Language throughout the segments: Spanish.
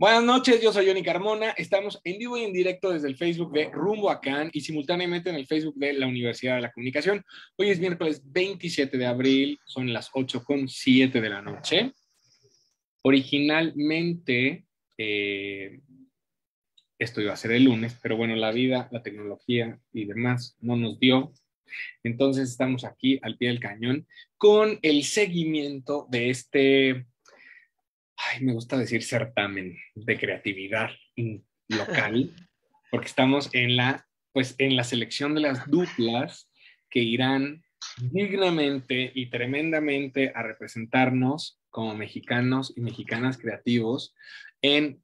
Buenas noches, yo soy Johnny Carmona. Estamos en vivo y en directo desde el Facebook de Rumbo a y simultáneamente en el Facebook de la Universidad de la Comunicación. Hoy es miércoles 27 de abril, son las con 7 de la noche. Originalmente, eh, esto iba a ser el lunes, pero bueno, la vida, la tecnología y demás no nos dio. Entonces estamos aquí al pie del cañón con el seguimiento de este ay, me gusta decir certamen de creatividad local, porque estamos en la, pues, en la selección de las duplas que irán dignamente y tremendamente a representarnos como mexicanos y mexicanas creativos en,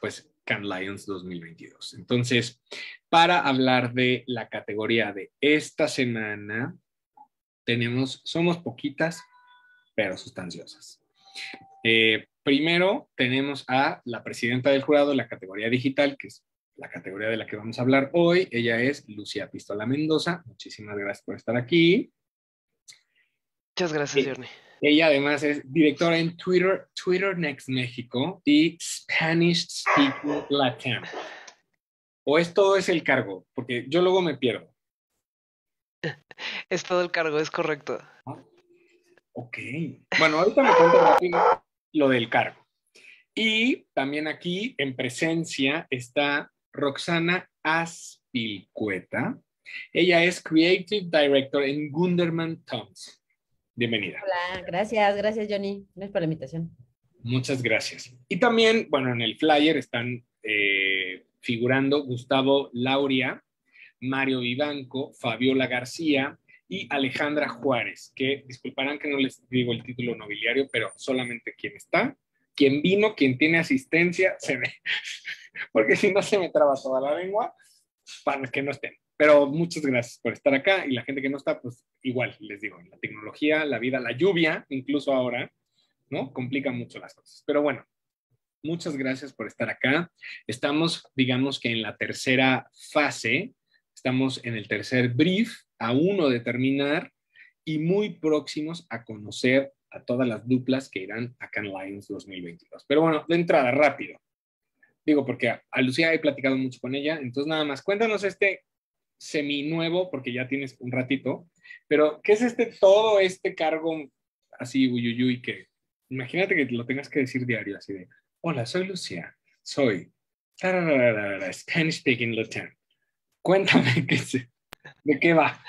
pues, Can Lions 2022. Entonces, para hablar de la categoría de esta semana, tenemos, somos poquitas, pero sustanciosas. Eh, Primero tenemos a la presidenta del jurado de la categoría digital, que es la categoría de la que vamos a hablar hoy. Ella es Lucía Pistola Mendoza. Muchísimas gracias por estar aquí. Muchas gracias, Jordi. Ella además es directora en Twitter, Twitter Next México y Spanish Speaker Latam. ¿O es todo es el cargo? Porque yo luego me pierdo. Es todo el cargo, es correcto. Ok. Bueno, ahorita me cuento rápido lo del cargo. Y también aquí en presencia está Roxana Aspilcueta. Ella es Creative Director en Gunderman Toms. Bienvenida. Hola, gracias, gracias Johnny. Gracias por la invitación. Muchas gracias. Y también, bueno, en el flyer están eh, figurando Gustavo Lauria, Mario Vivanco, Fabiola García, y Alejandra Juárez, que disculparán que no les digo el título nobiliario, pero solamente quien está, quien vino, quien tiene asistencia, se ve, porque si no se me traba toda la lengua para que no estén. Pero muchas gracias por estar acá y la gente que no está, pues igual les digo, la tecnología, la vida, la lluvia, incluso ahora, ¿no? Complica mucho las cosas. Pero bueno, muchas gracias por estar acá. Estamos, digamos que en la tercera fase, estamos en el tercer brief a uno terminar y muy próximos a conocer a todas las duplas que irán a Can Lions 2022. Pero bueno, de entrada, rápido. Digo, porque a, Lucía he platicado mucho con ella, entonces nada más, cuéntanos este semi nuevo, porque ya tienes un ratito, pero ¿qué es este todo este cargo así, y que imagínate que lo tengas que decir diario, así de, hola, soy Lucía, soy Spanish speaking Cuéntame qué es, ¿De qué va?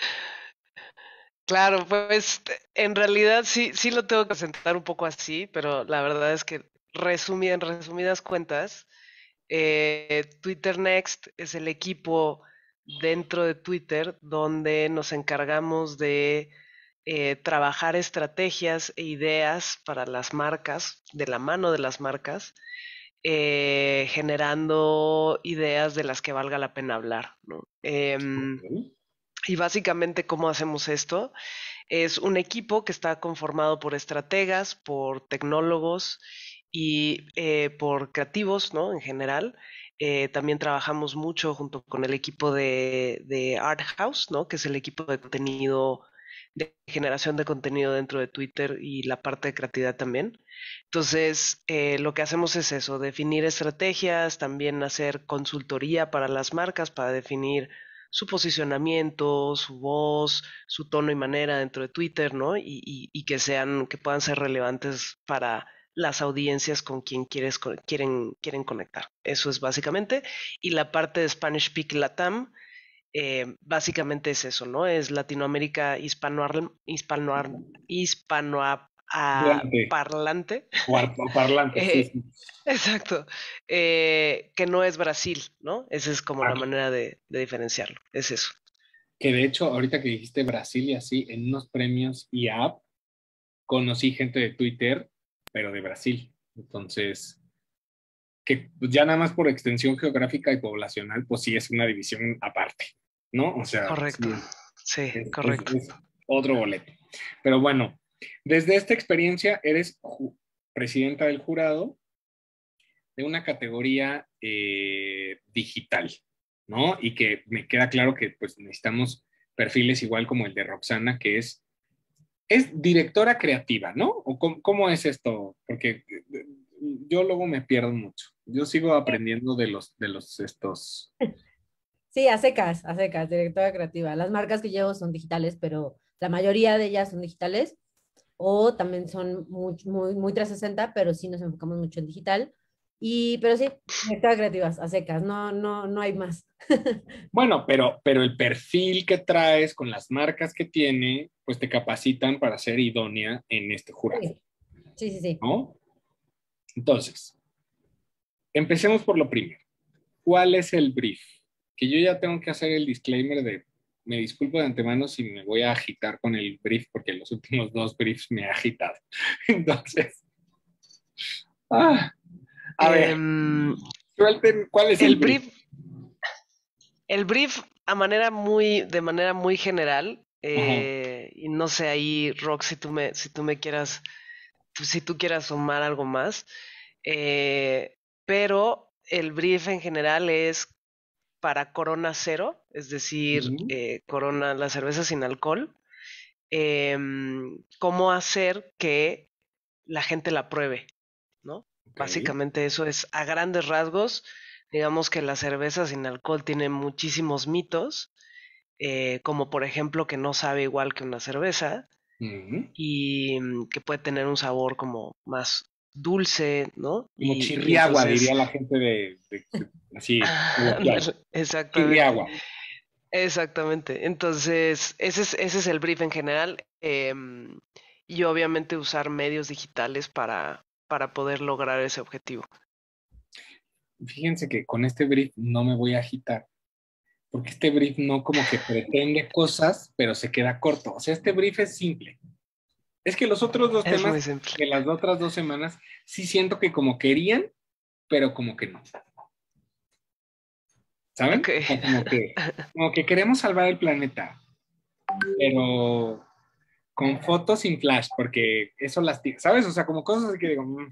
Claro, pues en realidad sí, sí lo tengo que presentar un poco así, pero la verdad es que en resumidas cuentas, eh, Twitter Next es el equipo dentro de Twitter donde nos encargamos de eh, trabajar estrategias e ideas para las marcas, de la mano de las marcas, eh, generando ideas de las que valga la pena hablar. ¿no? Em, y básicamente, ¿cómo hacemos esto? Es un equipo que está conformado por estrategas, por tecnólogos y eh, por creativos, ¿no? En general. Eh, también trabajamos mucho junto con el equipo de, de Art House, ¿no? Que es el equipo de contenido, de generación de contenido dentro de Twitter y la parte de creatividad también. Entonces, eh, lo que hacemos es eso, definir estrategias, también hacer consultoría para las marcas, para definir su posicionamiento, su voz, su tono y manera dentro de Twitter, ¿no? Y, que sean, que puedan ser relevantes para las audiencias con quien quieres, quieren, quieren conectar. Eso es básicamente. Y la parte de Spanish Speak Latam, eh, básicamente es eso, ¿no? Es Latinoamérica hispano, hispano, parlante. parlante, eh, Exacto. Eh, que no es Brasil, ¿no? Esa es como la manera de, diferenciarlo. Es eso. Que de hecho, ahorita que dijiste Brasil y así, en unos premios y app conocí gente de Twitter, pero de Brasil. Entonces, que ya nada más por extensión geográfica y poblacional, pues sí es una división aparte, ¿no? O sea. Correcto. Sí, correcto. otro boleto. Pero bueno, desde esta experiencia eres presidenta del jurado de una categoría eh, digital, ¿no? Y que me queda claro que pues necesitamos perfiles igual como el de Roxana, que es, es directora creativa, ¿no? ¿O cómo, es esto? Porque eh, yo luego me pierdo mucho. Yo sigo aprendiendo de los, de los estos. Sí, a secas, a secas, directora creativa. Las marcas que llevo son digitales, pero la mayoría de ellas son digitales o también son muy, muy, muy 360, pero sí nos enfocamos mucho en digital. Y, pero sí, está creativas a secas, no, no, no hay más. Bueno, pero, pero el perfil que traes con las marcas que tiene, pues te capacitan para ser idónea en este jurado. sí, sí. sí. ¿No? Entonces, empecemos por lo primero. ¿Cuál es el brief? Que yo ya tengo que hacer el disclaimer de me disculpo de antemano si me voy a agitar con el brief, porque los últimos dos briefs me he agitado. Entonces, ah, a ver, em, ¿cuál es el, brief? El brief, a manera muy, de manera muy general, eh, y no sé ahí, Rox, si tú me, si tú me quieras, si tú quieras sumar algo más, eh, pero el brief en general es para Corona Cero es decir, eh, corona, la cerveza sin alcohol, em, cómo hacer que la gente la pruebe, ¿no? Básicamente eso es a grandes rasgos, digamos que la cerveza sin alcohol tiene muchísimos mitos, eh, como por ejemplo que no sabe igual que una cerveza y mm, que puede tener un sabor como más dulce, ¿no? Como chirriagua, diría la gente de, así. Ah, chirriagua. Exactamente. Entonces, ese es, el brief en general. Em, y obviamente usar medios digitales para, para poder lograr ese objetivo. Fíjense que con este brief no me voy a agitar, porque este brief no como que pretende cosas, pero se queda corto. O sea, este brief es simple. Es que los otros dos temas de las otras dos semanas sí siento que como querían, pero como que no. ¿Saben? Como, que, como que queremos salvar el planeta, pero con fotos sin flash, porque eso lastima, ¿sabes? O sea, como cosas que digo, mm".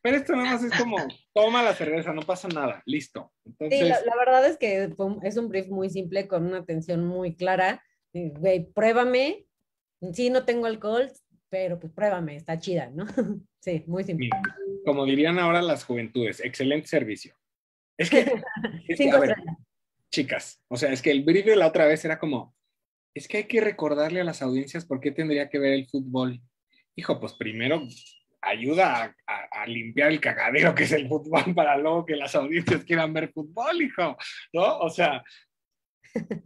pero esto nada más es como, toma la cerveza, no pasa nada, listo. sí, la, verdad es que es un brief muy simple, con una atención muy clara, güey, pruébame, sí, no tengo alcohol, pero pues pruébame, está chida, ¿no? sí, muy simple. Como dirían ahora las juventudes, excelente servicio. Es que, a ver, chicas, o sea, es que el brief de la otra vez era como, es que hay que recordarle a las audiencias por qué tendría que ver el fútbol. Hijo, pues primero ayuda a, a, limpiar el cagadero que es el fútbol para luego que las audiencias quieran ver fútbol, hijo, ¿no? O sea,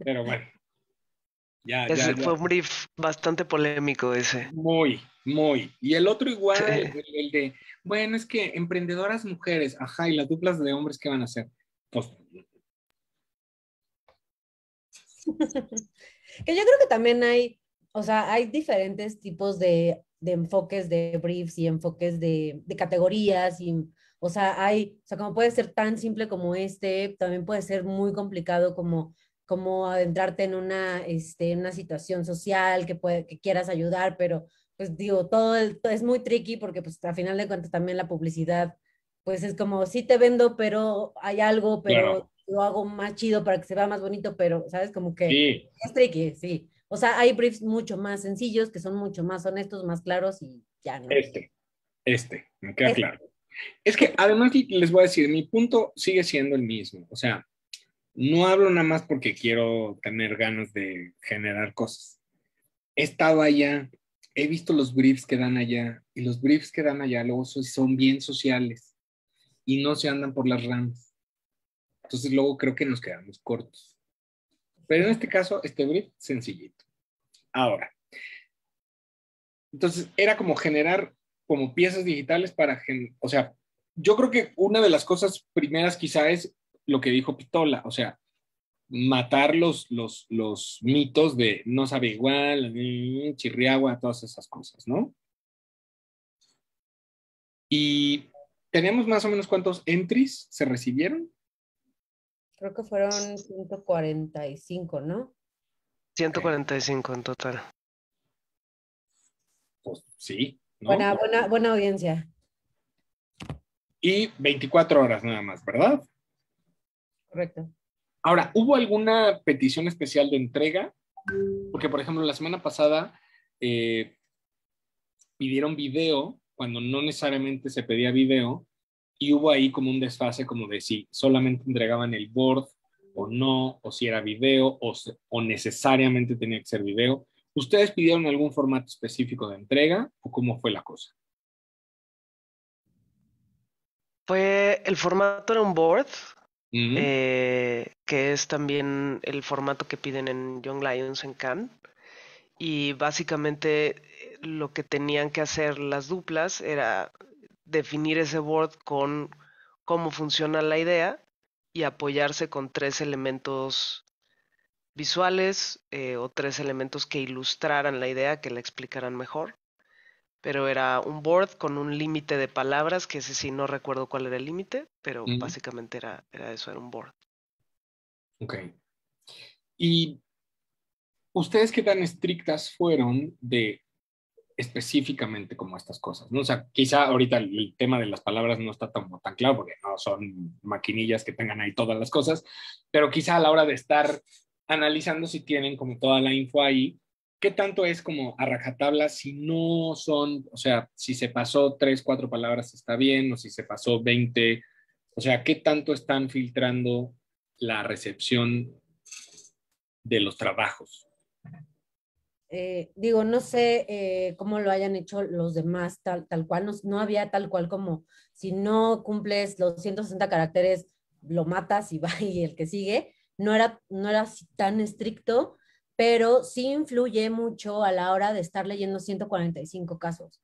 pero bueno, fue un brief bastante polémico ese. Muy, muy. Y el otro igual, el, de, bueno, es que emprendedoras mujeres, ajá, y las duplas de hombres, ¿qué van a hacer? Pues, que yo creo que también hay, o sea, hay diferentes tipos de, de enfoques de briefs y enfoques de, de categorías y... O sea, hay, o sea, como puede ser tan simple como este, también puede ser muy complicado como como adentrarte en una, este, una situación social que, puede, que quieras ayudar, pero pues digo, todo, es muy tricky porque pues al final de cuentas también la publicidad, pues es como, sí te vendo, pero hay algo, pero lo hago más chido para que se vea más bonito, pero, ¿sabes? Como que es tricky, sí. O sea, hay briefs mucho más sencillos, que son mucho más honestos, más claros y ya no. Este, este, me queda este. claro. Es que además les voy a decir, mi punto sigue siendo el mismo. O sea, no hablo nada más porque quiero tener ganas de generar cosas. He estado allá, he visto los briefs que dan allá y los briefs que dan allá luego son bien sociales y no se andan por las ramas. Entonces luego creo que nos quedamos cortos. Pero en este caso, este brief, sencillito. Ahora, entonces era como generar como piezas digitales para, o sea, yo creo que una de las cosas primeras quizá es lo que dijo Pitola, o sea, matar los, los, mitos de no sabe igual, mm, chirriagua, todas esas cosas, ¿no? Y tenemos más o menos cuántos entries se recibieron. Creo que fueron 145, ¿no? 145 en total. Pues sí. Buena, buena, buena audiencia. Y 24 horas nada más, ¿verdad? Correcto. Ahora, ¿hubo alguna petición especial de entrega? Porque, por ejemplo, la semana pasada eh, pidieron video cuando no necesariamente se pedía video y hubo ahí como un desfase como de si solamente entregaban el board o no, o si era video o, o necesariamente tenía que ser video. ¿Ustedes pidieron algún formato específico de entrega o cómo fue la cosa? Fue, el formato era un board, eh, que es también el formato que piden en Young Lions en Cannes. Y básicamente eh, lo que tenían que hacer las duplas era definir ese board con cómo funciona la idea y apoyarse con tres elementos visuales eh, o tres elementos que ilustraran la idea, que la explicaran mejor pero era un board con un límite de palabras, que ese sí no recuerdo cuál era el límite, pero básicamente era, era eso, era un board. Ok. ¿Y ustedes qué tan estrictas fueron de específicamente como estas cosas, ¿no? O sea, quizá ahorita el tema de las palabras no está tan, tan claro porque no son maquinillas que tengan ahí todas las cosas, pero quizá a la hora de estar analizando si tienen como toda la info ahí, ¿qué tanto es como a rajatabla si no son, o sea, si se pasó tres, cuatro palabras está bien, o si se pasó veinte? O sea, ¿qué tanto están filtrando la recepción de los trabajos? Eh, digo, no sé eh, cómo lo hayan hecho los demás, tal, tal cual, no, había tal cual como si no cumples los 160 caracteres, lo matas y va y el que sigue, no era, no era tan estricto pero sí influye mucho a la hora de estar leyendo 145 casos.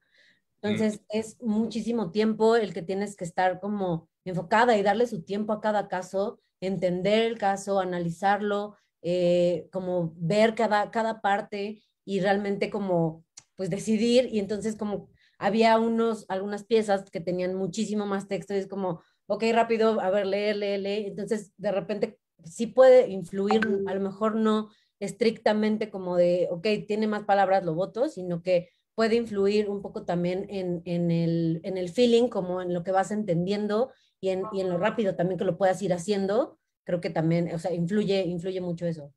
Mm. Entonces, es muchísimo tiempo el que tienes que estar como enfocada y darle su tiempo a cada caso, entender el caso, analizarlo, eh, como ver cada, cada parte y realmente como, pues decidir. Y entonces como había unos, algunas piezas que tenían muchísimo más texto y es como, ok, rápido, a ver, lee, lee, lee. Entonces, de repente sí puede influir, a lo mejor no estrictamente como de, ok, tiene más palabras lo voto, sino que puede influir un poco también en, el, en el feeling, como en lo que vas entendiendo y en, lo rápido también que lo puedas ir haciendo. Creo que también, o sea, influye, influye mucho eso.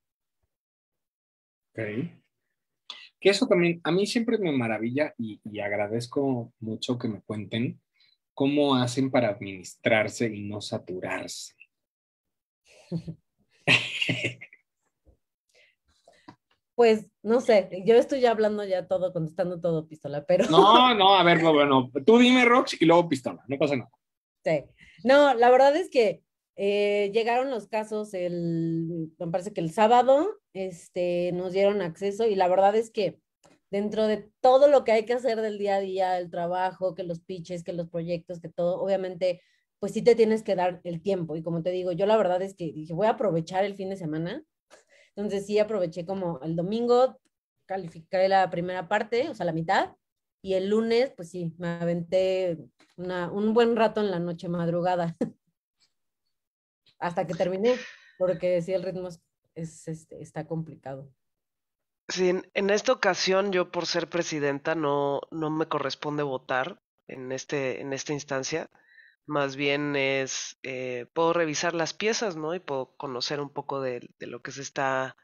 Ok. Que eso también, a mí siempre me maravilla y, y agradezco mucho que me cuenten cómo hacen para administrarse y no saturarse. pues no sé, yo estoy ya hablando ya todo, contestando todo pistola, pero... No, no, a ver, bueno, tú dime Rox y luego pistola, no pasa nada. Sí, no, la verdad es que eh, llegaron los casos el, me parece que el sábado, este, nos dieron acceso y la verdad es que dentro de todo lo que hay que hacer del día a día, el trabajo, que los pitches, que los proyectos, que todo, obviamente, pues sí te tienes que dar el tiempo. Y como te digo, yo la verdad es que dije, voy a aprovechar el fin de semana entonces sí aproveché como el domingo, calificé la primera parte, o sea, la mitad, y el lunes, pues sí, me aventé un buen rato en la noche madrugada, hasta que terminé, porque sí, el ritmo es, este, está complicado. Sí, en, esta ocasión yo por ser presidenta no, no me corresponde votar en, este, en esta instancia más bien es, eh, puedo revisar las piezas, ¿no? Y puedo conocer un poco de, lo que se está,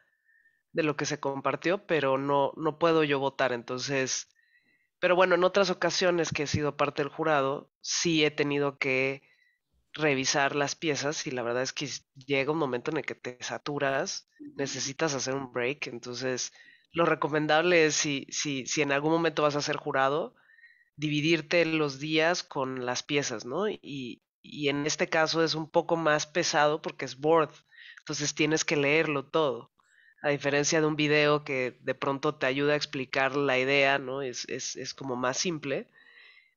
de lo que se compartió, pero no, no puedo yo votar. Entonces, pero bueno, en otras ocasiones que he sido parte del jurado, sí he tenido que revisar las piezas y la verdad es que llega un momento en el que te saturas, necesitas hacer un break, entonces lo recomendable es si, si, si en algún momento vas a ser jurado, dividirte los días con las piezas, ¿no? Y, en este caso es un poco más pesado porque es board, entonces tienes que leerlo todo, a diferencia de un video que de pronto te ayuda a explicar la idea, ¿no? Es, como más simple.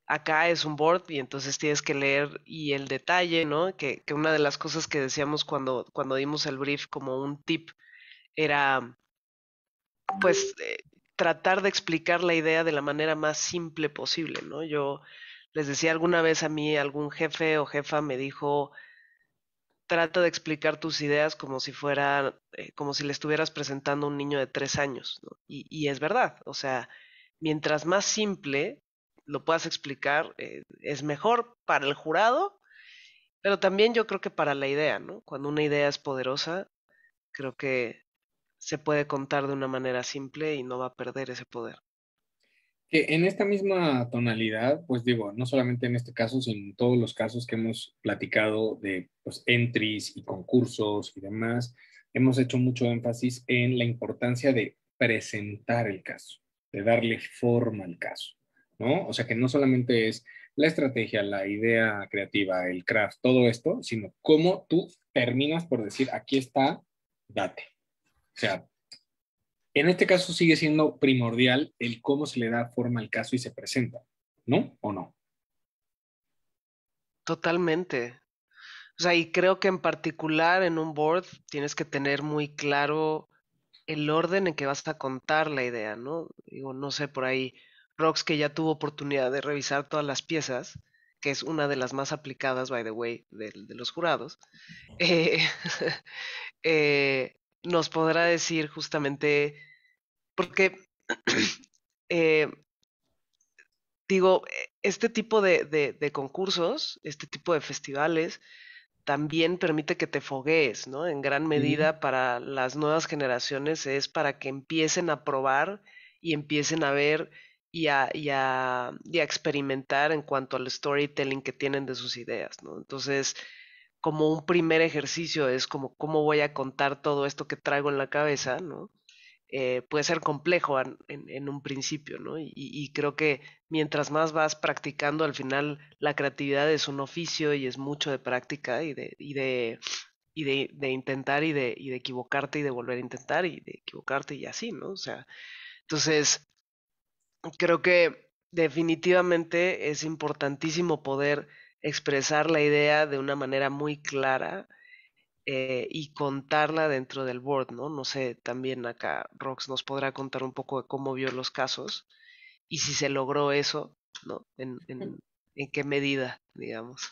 Acá es un board y entonces tienes que leer y el detalle, ¿no? Que, que una de las cosas que decíamos cuando, cuando dimos el brief como un tip era, pues, eh, tratar de explicar la idea de la manera más simple posible, ¿no? Yo les decía alguna vez a mí, algún jefe o jefa me dijo, trata de explicar tus ideas como si fuera, eh, como si le estuvieras presentando a un niño de tres años, y, es verdad, o sea, mientras más simple lo puedas explicar, eh, es mejor para el jurado, pero también yo creo que para la idea, ¿no? Cuando una idea es poderosa, creo que se puede contar de una manera simple y no va a perder ese poder. Que en esta misma tonalidad, pues digo, no solamente en este caso, sino en todos los casos que hemos platicado de pues, entries y concursos y demás, hemos hecho mucho énfasis en la importancia de presentar el caso, de darle forma al caso, ¿no? O sea, que no solamente es la estrategia, la idea creativa, el craft, todo esto, sino cómo tú terminas por decir, aquí está, date. O sea, en este caso sigue siendo primordial el cómo se le da forma al caso y se presenta, ¿no? ¿O no? Totalmente. O sea, y creo que en particular en un board tienes que tener muy claro el orden en que vas a contar la idea, ¿no? Digo, no sé, por ahí, Rox, que ya tuvo oportunidad de revisar todas las piezas, que es una de las más aplicadas, by the way, de, los jurados, eh, eh nos podrá decir justamente, porque, eh, digo, este tipo de, concursos, este tipo de festivales, también permite que te foguees, ¿no? En gran medida para las nuevas generaciones es para que empiecen a probar y empiecen a ver y a, y a, experimentar en cuanto al storytelling que tienen de sus ideas, ¿no? Entonces, como un primer ejercicio, es como cómo voy a contar todo esto que traigo en la cabeza, ¿no? Eh, puede ser complejo en, en, un principio, ¿no? Y, creo que mientras más vas practicando, al final la creatividad es un oficio y es mucho de práctica y de, y de, y de intentar y de, y de equivocarte y de volver a intentar y de equivocarte y así, ¿no? O sea, entonces, creo que definitivamente es importantísimo poder expresar la idea de una manera muy clara eh, y contarla dentro del board, ¿no? No sé, también acá Rox nos podrá contar un poco de cómo vio los casos y si se logró eso, ¿no? En, qué medida, digamos.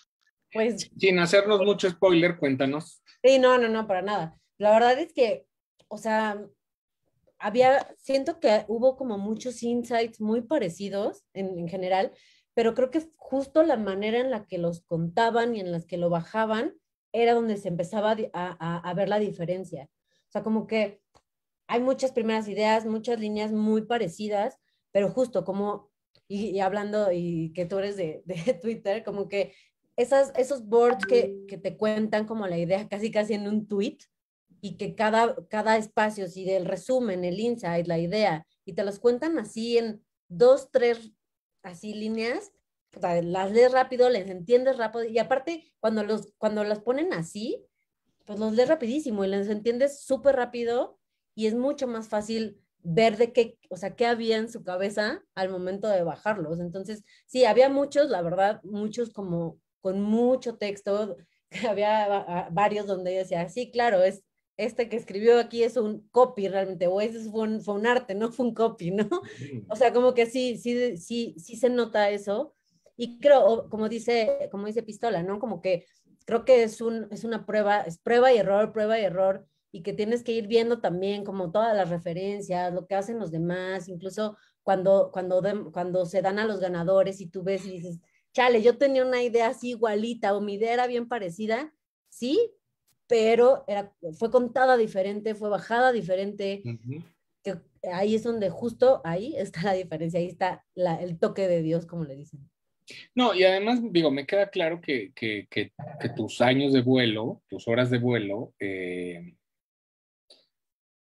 Pues, Sin hacernos mucho spoiler, cuéntanos. Sí, no, no, no, para nada. La verdad es que, o sea, había, siento que hubo como muchos insights muy parecidos en, en general, pero creo que justo la manera en la que los contaban y en las que lo bajaban era donde se empezaba a, ver la diferencia. O sea, como que hay muchas primeras ideas, muchas líneas muy parecidas, pero justo como, y, hablando, y que tú eres de, Twitter, como que esas, esos boards que, te cuentan como la idea casi casi en un tweet y que cada, cada espacio, si del resumen, el insight, la idea, y te los cuentan así en dos, tres así líneas, las lees rápido, les entiendes rápido, y aparte, cuando, los, cuando las ponen así, pues los lees rapidísimo y les entiendes súper rápido y es mucho más fácil ver de qué, o sea, qué había en su cabeza al momento de bajarlos. Entonces, sí, había muchos, la verdad, muchos como con mucho texto, había varios donde yo decía, sí, claro, es este que escribió aquí es un copy realmente, o ese fue un, arte, no fue un copy, ¿no? O sea, como que sí, sí, sí, sí se nota eso. Y creo, como dice, como dice Pistola, ¿no? Como que creo que es, un, es una prueba, es prueba y error, prueba y error, y que tienes que ir viendo también como todas las referencias, lo que hacen los demás, incluso cuando, cuando, cuando se dan a los ganadores y tú ves y dices, chale, yo tenía una idea así igualita o mi idea era bien parecida, sí, pero era, fue contada diferente, fue bajada diferente. que ahí es donde justo ahí está la diferencia, ahí está el toque de Dios, como le dicen. No, y además, digo, me queda claro que, que, tus años de vuelo, tus horas de vuelo, eh,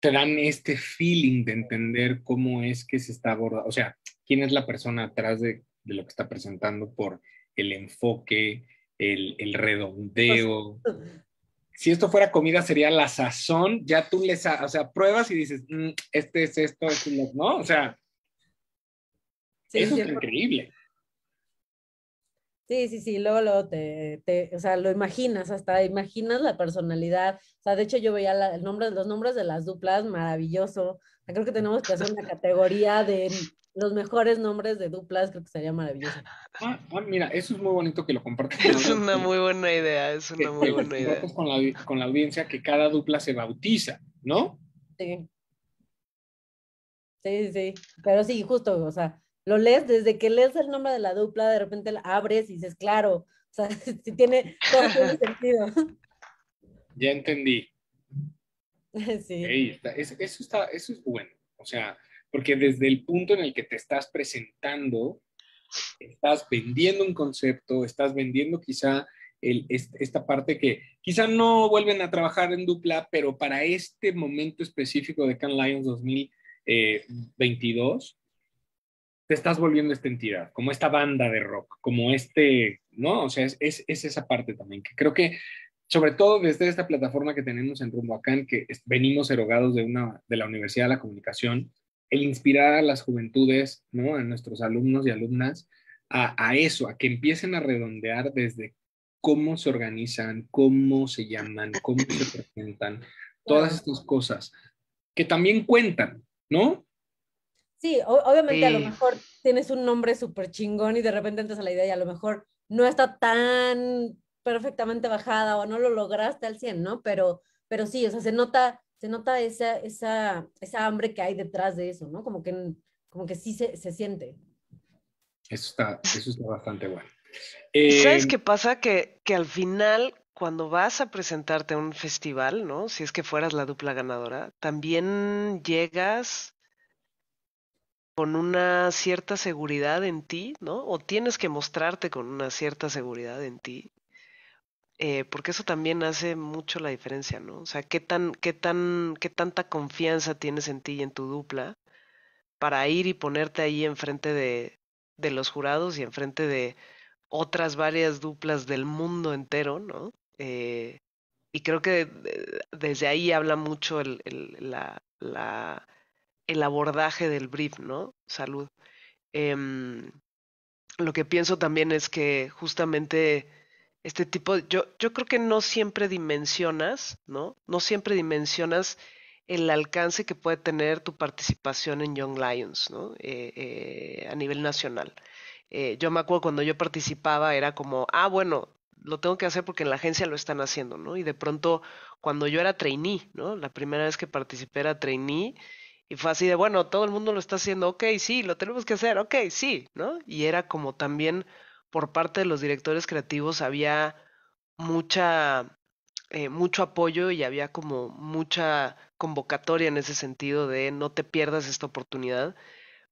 te dan este feeling de entender cómo es que se está abordando, o sea, quién es la persona atrás de, lo que está presentando por el enfoque, el, el redondeo, si esto fuera comida sería la sazón, ya tú les, o sea, pruebas y dices, mm, este es esto, este es ¿no? O sea, eso es increíble. Sí, sí, sí, luego, te, te, o sea, lo imaginas, hasta imaginas la personalidad. O sea, de hecho yo veía el nombre, los nombres de las duplas, maravilloso. Creo que tenemos que hacer una categoría de los mejores nombres de duplas, creo que sería maravilloso. Ah, ah, mira, eso es muy bonito que lo compartas. Es una muy buena idea, es una muy buena idea. Con la, con la audiencia que cada dupla se bautiza, ¿no? Sí. Sí, sí, pero sí, justo, o sea, lo lees desde que lees el nombre de la dupla, de repente la abres y dices, claro, o sea, si tiene todo el sentido. Ya entendí. eso, está, eso es bueno. O sea, porque desde el punto en el que te estás presentando, estás vendiendo un concepto, estás vendiendo quizá esta parte que quizá no vuelven a trabajar en dupla, pero para este momento específico de Can Lions 2022, eh, te estás volviendo esta entidad, como esta banda de rock, como este, ¿no? O sea, es esa parte también, que creo que sobre todo desde esta plataforma que tenemos en Rumboacán, que venimos erogados de, una, de la Universidad de la Comunicación, el inspirar a las juventudes, ¿no? a nuestros alumnos y alumnas, a, eso, a que empiecen a redondear desde cómo se organizan, cómo se llaman, cómo se presentan, todas estas cosas que también cuentan, ¿no? Sí, obviamente a lo eh. mejor tienes un nombre súper chingón y de repente entras a la idea y a lo mejor no está tan perfectamente bajada o no lo lograste al 100, ¿no? Pero, pero sí, o sea, se nota, se nota esa, hambre que hay detrás de eso, ¿no? Como que, como que sí se, siente. Eso está, bastante bueno. ¿Sabes eh, qué pasa? Que, que al final, cuando vas a presentarte a un festival, ¿no? Si es que fueras la dupla ganadora, también llegas con una cierta seguridad en ti, ¿no? O tienes que mostrarte con una cierta seguridad en ti eh, porque eso también hace mucho la diferencia, ¿no? O sea, qué tan, qué tan, qué tanta confianza tienes en ti y en tu dupla para ir y ponerte ahí enfrente de, de los jurados y enfrente de otras varias duplas del mundo entero, ¿no? Eh, y creo que eh, desde ahí habla mucho el, el, la, la, el, abordaje del brief, ¿no? Salud. Em, lo que pienso también es que justamente este tipo, yo, yo creo que no siempre dimensionas, ¿no? No siempre dimensionas el alcance que puede tener tu participación en Young Lions, ¿no? Eh, eh, a nivel nacional. Eh, yo me acuerdo cuando yo participaba era como, ah, bueno, lo tengo que hacer porque en la agencia lo están haciendo, ¿no? Y de pronto, cuando yo era trainee, ¿no? La primera vez que participé era trainee y fue así de, bueno, todo el mundo lo está haciendo, ok, sí, lo tenemos que hacer, ok, sí, ¿no? Y era como también por parte de los directores creativos había mucha, eh, mucho apoyo y había como mucha convocatoria en ese sentido de no te pierdas esta oportunidad.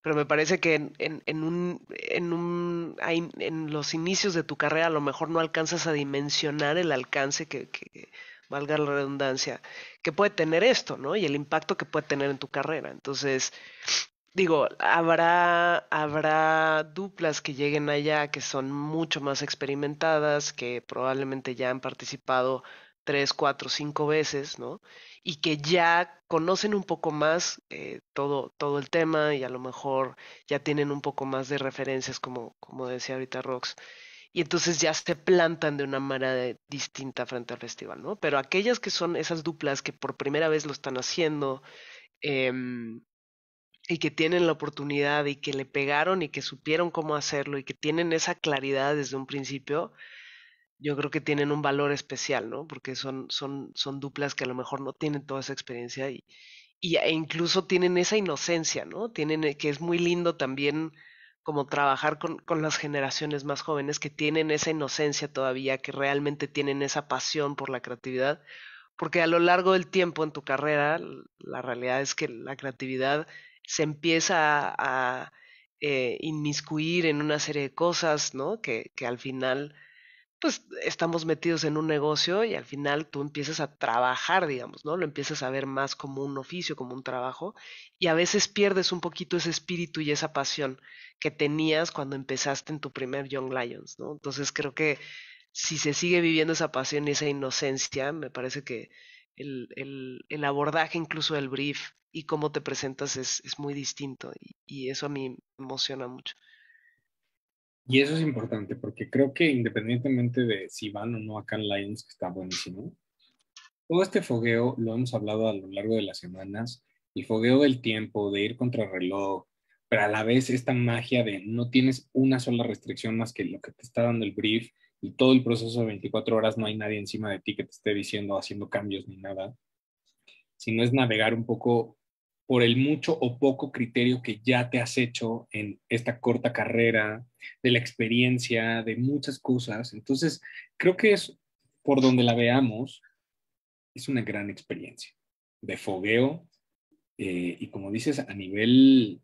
Pero me parece que en, en, un, en, un, en los inicios de tu carrera a lo mejor no alcanzas a dimensionar el alcance que, que valga la redundancia, que puede tener esto, ¿no? Y el impacto que puede tener en tu carrera. Entonces, digo, habrá, habrá duplas que lleguen allá que son mucho más experimentadas, que probablemente ya han participado tres, cuatro, cinco veces, ¿no? Y que ya conocen un poco más eh, todo, todo el tema y a lo mejor ya tienen un poco más de referencias, como, como decía ahorita Rox. Y entonces ya se plantan de una manera distinta frente al festival, ¿no? Pero aquellas que son esas duplas que por primera vez lo están haciendo, eh, y que tienen la oportunidad y que le pegaron y que supieron cómo hacerlo y que tienen esa claridad desde un principio, yo creo que tienen un valor especial, ¿no? Porque son, son, son duplas que a lo mejor no tienen toda esa experiencia y, y, e incluso tienen esa inocencia, ¿no? Tienen, eh, que es muy lindo también como trabajar con, con las generaciones más jóvenes que tienen esa inocencia todavía, que realmente tienen esa pasión por la creatividad, porque a lo largo del tiempo en tu carrera, la realidad es que la creatividad se empieza a eh, inmiscuir en una serie de cosas, ¿no? Que, que al final, pues estamos metidos en un negocio y al final tú empiezas a trabajar, digamos, ¿no? Lo empiezas a ver más como un oficio, como un trabajo, y a veces pierdes un poquito ese espíritu y esa pasión que tenías cuando empezaste en tu primer Young Lions, ¿no? Entonces creo que si se sigue viviendo esa pasión y esa inocencia, me parece que el, abordaje incluso del brief y cómo te presentas es, muy distinto y, eso a mí me emociona mucho. Y eso es importante porque creo que independientemente de si van o no acá en Lions, que está buenísimo, todo este fogueo lo hemos hablado a lo largo de las semanas, el fogueo del tiempo, de ir contra reloj, pero a la vez esta magia de no tienes una sola restricción más que lo que te está dando el brief, y todo el proceso de 24 horas no hay nadie encima de ti que te esté diciendo, haciendo cambios ni nada, sino es navegar un poco por el mucho o poco criterio que ya te has hecho en esta corta carrera, de la experiencia, de muchas cosas. Entonces, creo que es por donde la veamos, es una gran experiencia de fogueo eh, y como dices, a nivel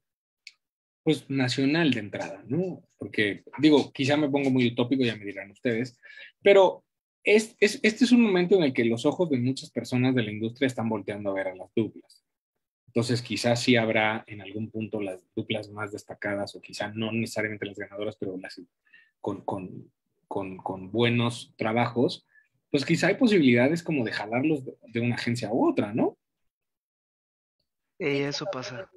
pues nacional de entrada, ¿no? Porque digo, quizá me pongo muy utópico, ya me dirán ustedes, pero es, es, este es un momento en el que los ojos de muchas personas de la industria están volteando a ver a las duplas. Entonces, quizás sí habrá en algún punto las duplas más destacadas o quizá no necesariamente las ganadoras, pero las con, con, con, con buenos trabajos, pues quizá hay posibilidades como de jalarlos de, una agencia u otra, ¿no? Y eh, eso pasa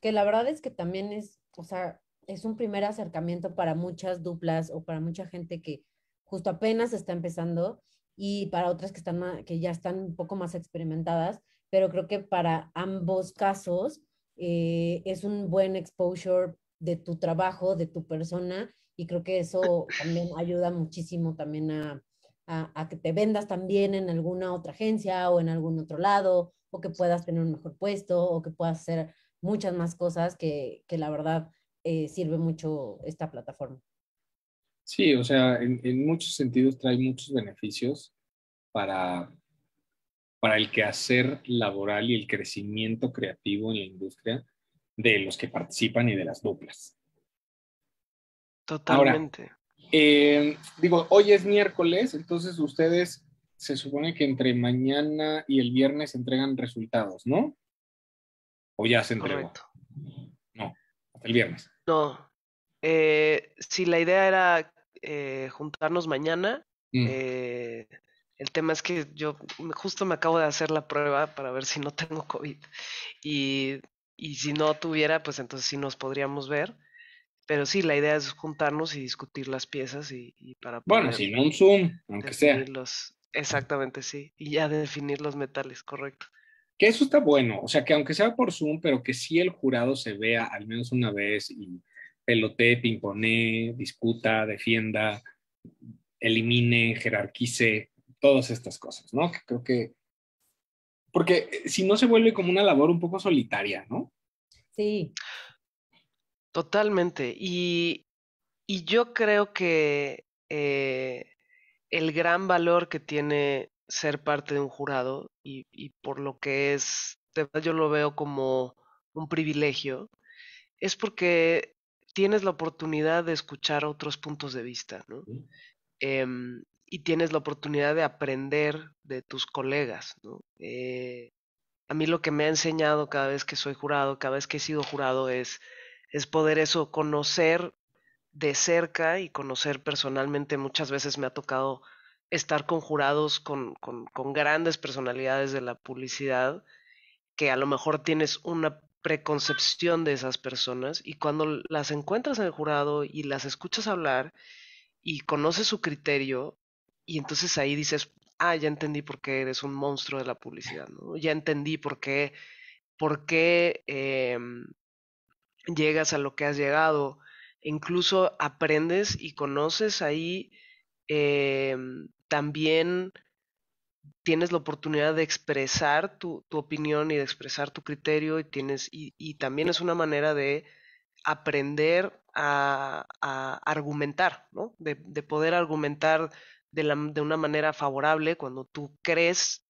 que la verdad es que también es, o sea, es un primer acercamiento para muchas duplas o para mucha gente que justo apenas está empezando y para otras que, están, que ya están un poco más experimentadas, pero creo que para ambos casos eh, es un buen exposure de tu trabajo, de tu persona, y creo que eso también ayuda muchísimo también a, a, a, que te vendas también en alguna otra agencia o en algún otro lado, o que puedas tener un mejor puesto, o que puedas ser muchas más cosas que, que la verdad eh, sirve mucho esta plataforma. Sí, o sea, en, muchos sentidos trae muchos beneficios para, para el quehacer laboral y el crecimiento creativo en la industria de los que participan y de las duplas. Totalmente. Eh, digo, hoy es miércoles, entonces ustedes se supone que entre mañana y el viernes entregan resultados, ¿no? ¿O ya se entregó? No, hasta el viernes. No. Eh, si la idea era eh, juntarnos mañana, mm. eh, el tema es que yo justo me acabo de hacer la prueba para ver si no tengo COVID. Y, si no tuviera, pues entonces sí nos podríamos ver. Pero sí, la idea es juntarnos y discutir las piezas y, y para... Bueno, si no un Zoom, aunque sea. Los, exactamente, sí. Y ya definir los metales, correcto. Que eso está bueno, o sea, que aunque sea por Zoom, pero que sí el jurado se vea al menos una vez y pelotee, pimpone, discuta, defienda, elimine, jerarquice, todas estas cosas, ¿no? Que creo que. Porque eh, si no se vuelve como una labor un poco solitaria, ¿no? Sí. Totalmente. Y, y yo creo que eh, el gran valor que tiene ser parte de un jurado y, por lo que es, yo lo veo como un privilegio, es porque tienes la oportunidad de escuchar otros puntos de vista, ¿no? Em, y tienes la oportunidad de aprender de tus colegas, eh, a mí lo que me ha enseñado cada vez que soy jurado, cada vez que he sido jurado, es, es poder eso, conocer de cerca y conocer personalmente. Muchas veces me ha tocado estar conjurados con, con, con grandes personalidades de la publicidad que a lo mejor tienes una preconcepción de esas personas y cuando las encuentras en el jurado y las escuchas hablar y conoces su criterio y entonces ahí dices, ah, ya entendí por qué eres un monstruo de la publicidad, Ya entendí por qué, por qué em, llegas a lo que has llegado. E incluso aprendes y conoces ahí em, también tienes la oportunidad de expresar tu, tu, opinión y de expresar tu criterio y tienes y, también es una manera de aprender a, argumentar, ¿no? De, poder argumentar de, la, de, una manera favorable cuando tú crees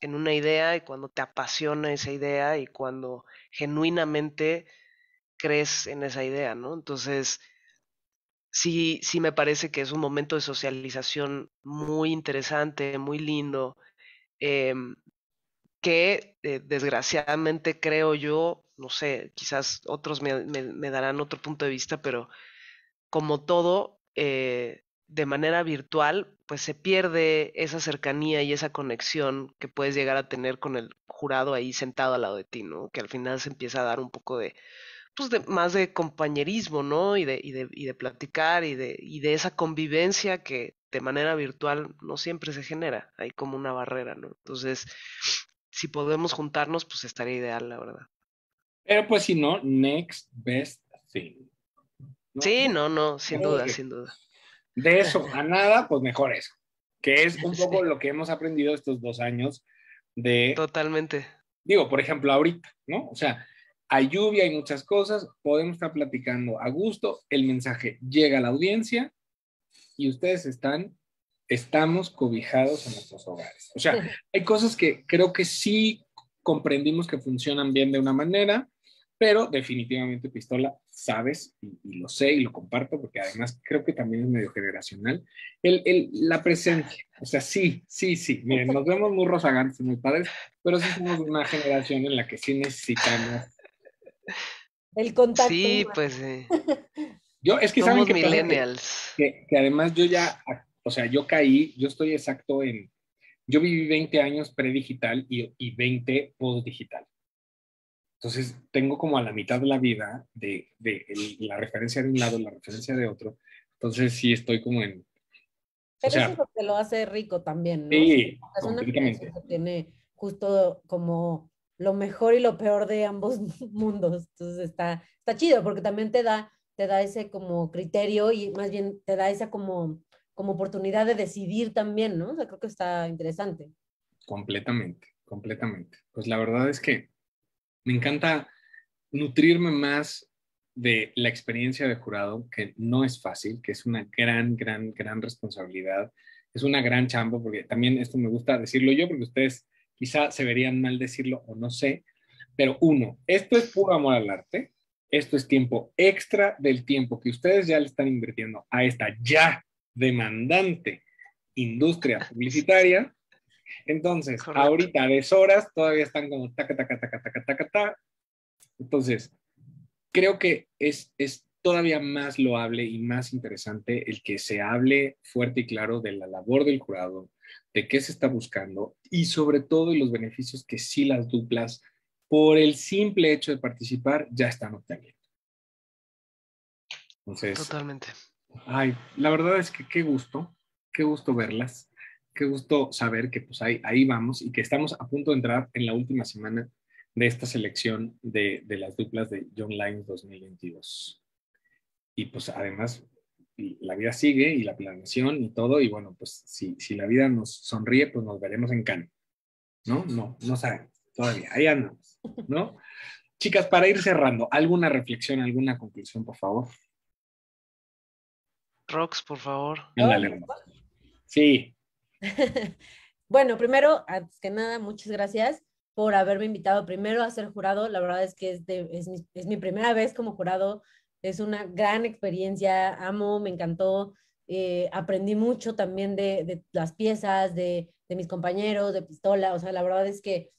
en una idea y cuando te apasiona esa idea y cuando genuinamente crees en esa idea, ¿no? Entonces, sí, sí me parece que es un momento de socialización muy interesante, muy lindo, em, que eh, desgraciadamente creo yo, no sé, quizás otros me, darán otro punto de vista, pero como todo, eh, de manera virtual, pues se pierde esa cercanía y esa conexión que puedes llegar a tener con el jurado ahí sentado al lado de ti, ¿no? Que al final se empieza a dar un poco de, pues de, más de compañerismo, ¿no? Y de, de, platicar y de, de esa convivencia que de manera virtual no siempre se genera. Hay como una barrera, ¿no? Entonces, si podemos juntarnos, pues estaría ideal, la verdad. Pero pues si no, next best thing. Sí, no, no, sin duda, sin duda. De eso a nada, pues mejor eso, que es un poco lo que hemos aprendido estos dos años de... Totalmente. Digo, por ejemplo, ahorita, ¿no? O sea, hay lluvia, hay muchas cosas, podemos estar platicando a gusto, el mensaje llega a la audiencia y ustedes están, estamos cobijados en nuestros hogares. O sea, hay cosas que creo que sí comprendimos que funcionan bien de una manera, pero definitivamente Pistola, sabes, y, lo sé y lo comparto, porque además creo que también es medio generacional, el, el, la presencia. O sea, sí, sí, sí. Miren, nos vemos muy rozagantes, muy padres, pero sí somos una generación en la que sí necesitamos el contacto. Sí, pues. Eh, yo, es que saben que, millennials. Que, además yo ya, o sea, yo caí, yo estoy exacto en. Yo viví 20 años predigital y, y 20 post-digital. Entonces, tengo como a la mitad de la vida de, de la referencia de un lado, la referencia de otro. Entonces, sí estoy como en. Pero eso es lo que lo hace rico también, ¿no? Sí, es una que tiene justo como lo mejor y lo peor de ambos mundos. Entonces está, está chido porque también te da, te da ese como criterio y más bien te da esa como, como oportunidad de decidir también, ¿no? O sea, creo que está interesante. Completamente, completamente. Pues la verdad es que me encanta nutrirme más de la experiencia de jurado, que no es fácil, que es una gran, gran, gran responsabilidad. Es una gran chamba, porque también esto me gusta decirlo yo, porque ustedes quizá se verían mal decirlo o no sé, pero uno, esto es puro amor al arte, esto es tiempo extra del tiempo que ustedes ya le están invirtiendo a esta ya demandante industria publicitaria. Entonces, ahorita ahorita deshoras todavía están como taca, taca, taca, taca, taca, taca. Entonces, creo que es, es todavía más loable y más interesante el que se hable fuerte y claro de la labor del jurado, de qué se está buscando y sobre todo los beneficios que sí las duplas por el simple hecho de participar ya están obteniendo. Entonces, Totalmente. Ay, la verdad es que qué gusto, qué gusto verlas, qué gusto saber que pues ahí, ahí vamos y que estamos a punto de entrar en la última semana de esta selección de, de las duplas de John Lines 2022. Y pues además la vida sigue y la planeación y todo, y bueno, pues si, si la vida nos sonríe, pues nos veremos en Cannes. ¿No? No, no saben todavía, ahí andamos, ¿no? Chicas, para ir cerrando, ¿alguna reflexión, alguna conclusión, por favor? Rox, por favor. sí. bueno, primero, antes que nada, muchas gracias por haberme invitado primero a ser jurado. La verdad es que es, es, mi, es mi primera vez como jurado es una gran experiencia, amo, me encantó. Eh, aprendí mucho también de, las piezas, de, mis compañeros, de pistola. O sea, la verdad es que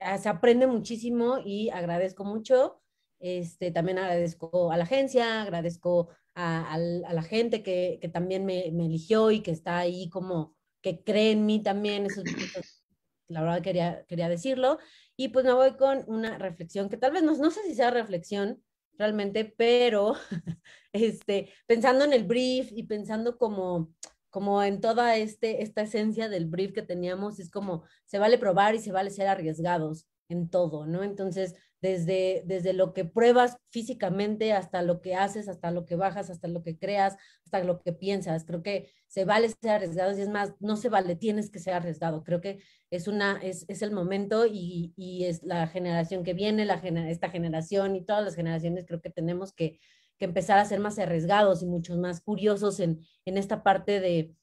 ah, se aprende muchísimo y agradezco mucho. Este, también agradezco a la agencia, agradezco a, la gente que, también me, eligió y que está ahí como que cree en mí también. la verdad quería, quería decirlo. Y pues me voy con una reflexión que tal vez no, no sé si sea reflexión, realmente, pero este, pensando en el brief y pensando como, como en toda este, esta esencia del brief que teníamos, es como se vale probar y se vale ser arriesgados en todo, ¿no? Entonces, desde, desde lo que pruebas físicamente hasta lo que haces, hasta lo que bajas, hasta lo que creas, hasta lo que piensas. Creo que se vale ser arriesgado y es más, no se vale, tienes que ser arriesgado. Creo que es, una, es, es el momento y, es la generación que viene, la esta generación y todas las generaciones, creo que tenemos que, empezar a ser más arriesgados y muchos más curiosos en, esta parte de,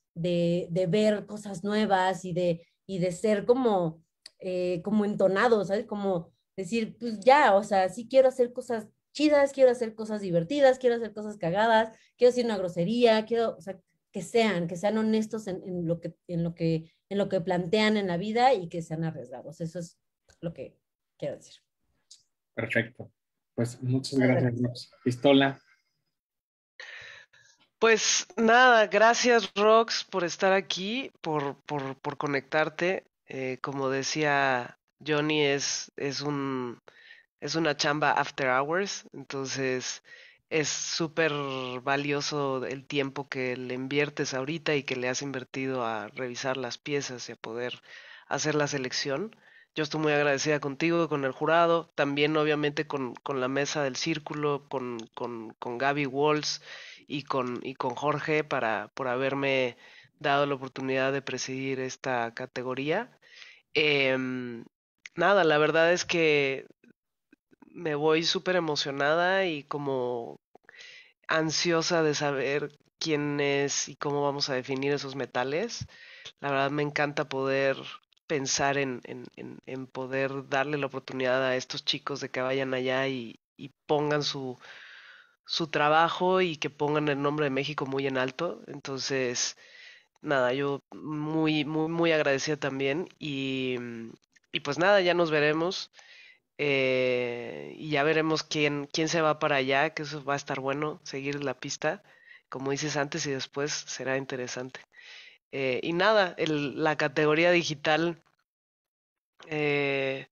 ver cosas nuevas y de, y de ser como eh, como entonado, ¿sabes? Como decir, pues ya, o sea, sí quiero hacer cosas chidas, quiero hacer cosas divertidas, quiero hacer cosas cagadas, quiero decir una grosería, quiero, o sea, que sean, que sean honestos en, lo, que, en, lo, que, en lo que plantean en la vida y que sean arriesgados. Eso es lo que quiero decir. Perfecto. Pues muchas gracias, Pistola. Pues nada, gracias Rox por estar aquí, por, por, por conectarte. Eh, como decía Johnny, es, es, un, es una chamba after hours, entonces es súper valioso el tiempo que le inviertes ahorita y que le has invertido a revisar las piezas y a poder hacer la selección. Yo estoy muy agradecida contigo, con el jurado, también obviamente con, con la mesa del círculo, con, con, Gaby Walls y con, y con Jorge para, por haberme dado la oportunidad de presidir esta categoría. Em, nada, la verdad es que me voy súper emocionada y como ansiosa de saber quién es y cómo vamos a definir esos metales. La verdad me encanta poder pensar en, en, en, en poder darle la oportunidad a estos chicos de que vayan allá y, y pongan su, su trabajo y que pongan el nombre de México muy en alto. Entonces, nada, yo muy, muy, muy agradecida también. Y, mm, y pues nada, ya nos veremos. Eh, y ya veremos quién, quién se va para allá, que eso va a estar bueno, seguir la pista. Como dices antes y después, será interesante. Eh, y nada, el, la categoría digital eh,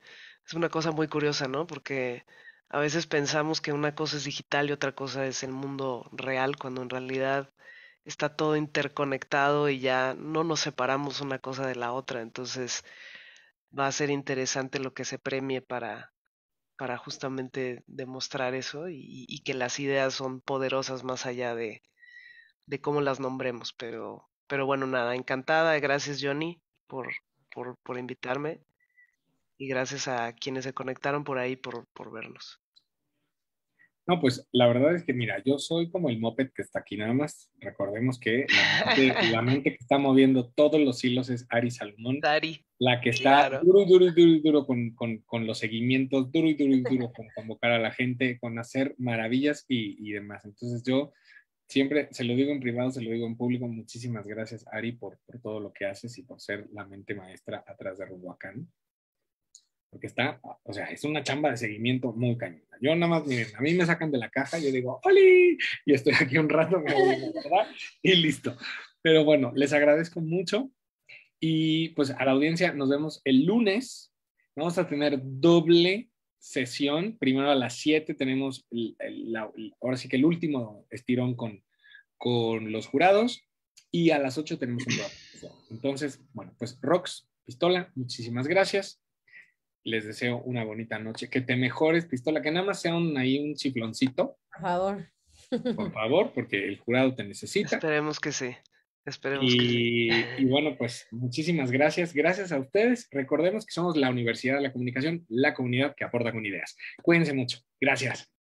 es una cosa muy curiosa, ¿no? Porque a veces pensamos que una cosa es digital y otra cosa es el mundo real, cuando en realidad está todo interconectado y ya no nos separamos una cosa de la otra. Entonces va a ser interesante lo que se premie para, para justamente demostrar eso y, que las ideas son poderosas más allá de, de cómo las nombremos. Pero, pero bueno, nada, encantada. Gracias Johnny por, por, por invitarme y gracias a quienes se conectaron por ahí por, por vernos. No, pues la verdad es que, mira, yo soy como el moped que está aquí nada más. Recordemos que la mente, que está moviendo todos los hilos es Ari Salomón. Ari. La que está duro, duro, duro, duro con, los seguimientos, duro, duro, duro con convocar a la gente, con hacer maravillas y, demás. Entonces yo siempre se lo digo en privado, se lo digo en público. Muchísimas gracias, Ari, por, por todo lo que haces y por ser la mente maestra atrás de Rubuacán porque está, o sea, es una chamba de seguimiento muy cañona. Yo nada más, miren, a mí me sacan de la caja, yo digo, ¡Holi! Y estoy aquí un rato, y listo. Pero bueno, les agradezco mucho. Y pues a la audiencia nos vemos el lunes. Vamos a tener doble sesión. Primero a las 7 tenemos, el, ahora sí que el último estirón con, con los jurados. Y a las 8 tenemos un programa. Entonces, bueno, pues Rox, Pistola, muchísimas gracias les deseo una bonita noche. Que te mejores, pistola, que nada más sea un, ahí un chifloncito. Por favor. Por favor, porque el jurado te necesita. Esperemos que sí. Esperemos que sí. y bueno, pues muchísimas gracias. Gracias a ustedes. Recordemos que somos la Universidad de la Comunicación, la comunidad que aporta con ideas. Cuídense mucho. Gracias.